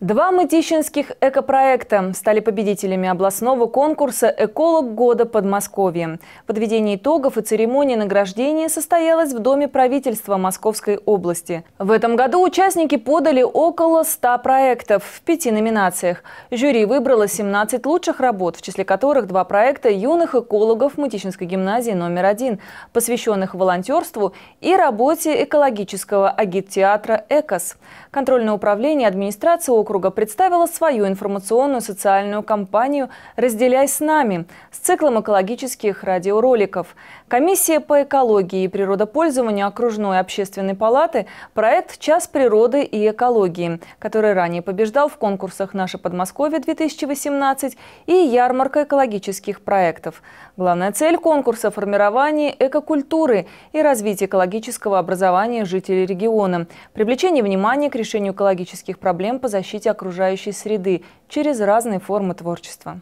Два мытищинских экопроекта стали победителями областного конкурса «Эколог года Подмосковья». Подведение итогов и церемония награждения состоялась в Доме правительства Московской области. В этом году участники подали около 100 проектов в пяти номинациях. Жюри выбрало 17 лучших работ, в числе которых два проекта юных экологов Мытищинской гимназии номер один, посвященных волонтерству и работе экологического агиттеатра «ЭКОС». Контрольное управление администрации округа округа представила свою информационную социальную кампанию «Разделяй с нами» с циклом экологических радиороликов. Комиссия по экологии и природопользованию окружной общественной палаты – проект «Час природы и экологии», который ранее побеждал в конкурсах «Наше Подмосковье-2018» и «Ярмарка экологических проектов». Главная цель конкурса – формирование экокультуры и развитие экологического образования жителей региона, привлечение внимания к решению экологических проблем по защите защите окружающей среды через разные формы творчества.